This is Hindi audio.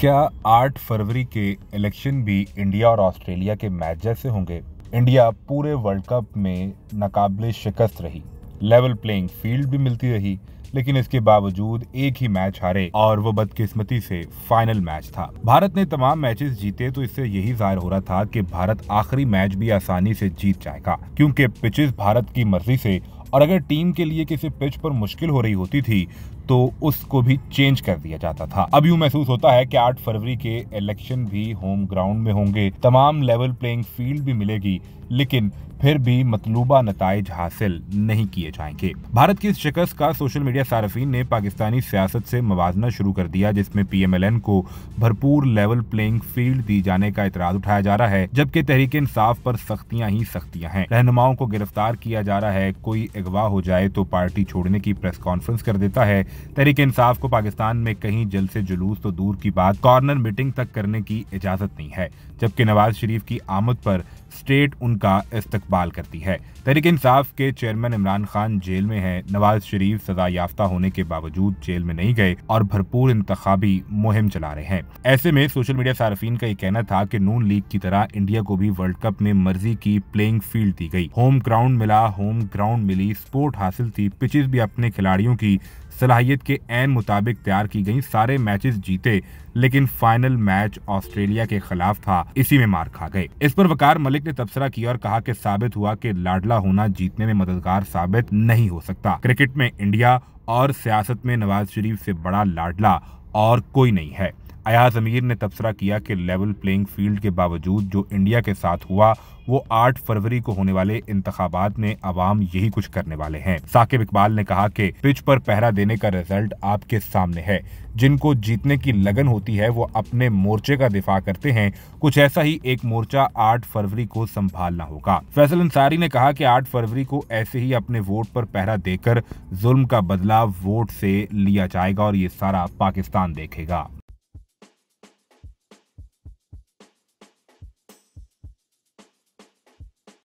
क्या 8 फरवरी के इलेक्शन भी इंडिया और ऑस्ट्रेलिया के मैच जैसे होंगे इंडिया पूरे वर्ल्ड कप में नाकाबले शिकस्त रही लेवल प्लेइंग फील्ड भी मिलती रही लेकिन इसके बावजूद एक ही मैच हारे और वो बदकिस्मती से फाइनल मैच था भारत ने तमाम मैचेस जीते तो इससे यही जाहिर हो रहा था कि भारत आखिरी मैच भी आसानी से जीत जाएगा क्योंकि पिचेस भारत की मर्जी से और अगर टीम के लिए किसी पिच पर मुश्किल हो रही होती थी तो उसको भी चेंज कर दिया जाता था अब यूं महसूस होता है कि 8 फरवरी के इलेक्शन भी होम ग्राउंड में होंगे तमाम लेवल प्लेइंग फील्ड भी मिलेगी लेकिन फिर भी मतलूबा नतज हासिल नहीं किए जाएंगे भारत की इस शिकस्त का सोशल मीडिया सार्फिन ने पाकिस्तानी सियासत से मवाजना शुरू कर दिया जिसमें पीएमएलएन को भरपूर लेवल प्लेइंग फील्ड दी जाने का इतराज उठाया जा रहा है जबकि तहरीक इंसाफ पर सख्तियां ही सख्तियां हैं रहनुमाओं को गिरफ्तार किया जा रहा है कोई अगवा हो जाए तो पार्टी छोड़ने की प्रेस कॉन्फ्रेंस कर देता है तहरीक इंसाफ को पाकिस्तान में कहीं जल से जुलूस तो दूर की बात कॉर्नर मीटिंग तक करने की इजाजत नहीं है जबकि नवाज शरीफ की आमद पर स्टेट उनका इस्तकबाल करती है तहरीक इंसाफ के चेयरमैन इमरान खान जेल में है नवाज शरीफ सजा याफ्ता होने के बावजूद जेल में नहीं गए और भरपूर इंतबी मुहिम चला रहे हैं ऐसे में सोशल मीडिया सार्फिन का ये कहना था कि नून लीग की तरह इंडिया को भी वर्ल्ड कप में मर्जी की प्लेइंग फील्ड दी गई होम ग्राउंड मिला होम ग्राउंड मिली स्पोर्ट हासिल थी पिचेस भी अपने खिलाड़ियों की सलाहियत के एन मुताबिक तैयार की गई सारे मैचेस जीते लेकिन फाइनल मैच ऑस्ट्रेलिया के खिलाफ था इसी में मार खा गए इस पर वकार मलिक ने तबसरा किया और कहा कि साबित हुआ कि लाडला होना जीतने में मददगार साबित नहीं हो सकता क्रिकेट में इंडिया और सियासत में नवाज शरीफ से बड़ा लाडला और कोई नहीं है अयाज अमीर ने तबसरा किया कि लेवल प्लेइंग फील्ड के बावजूद जो इंडिया के साथ हुआ वो 8 फरवरी को होने वाले इंतबात में आवाम यही कुछ करने वाले हैं साकिब इकबाल ने कहा कि पिच पर पहरा देने का रिजल्ट आपके सामने है जिनको जीतने की लगन होती है वो अपने मोर्चे का दिफा करते हैं कुछ ऐसा ही एक मोर्चा 8 फरवरी को संभालना होगा फैसल अंसारी ने कहा कि 8 फरवरी को ऐसे ही अपने वोट पर पहरा देकर जुल्म का बदलाव वोट से लिया जाएगा और ये सारा पाकिस्तान देखेगा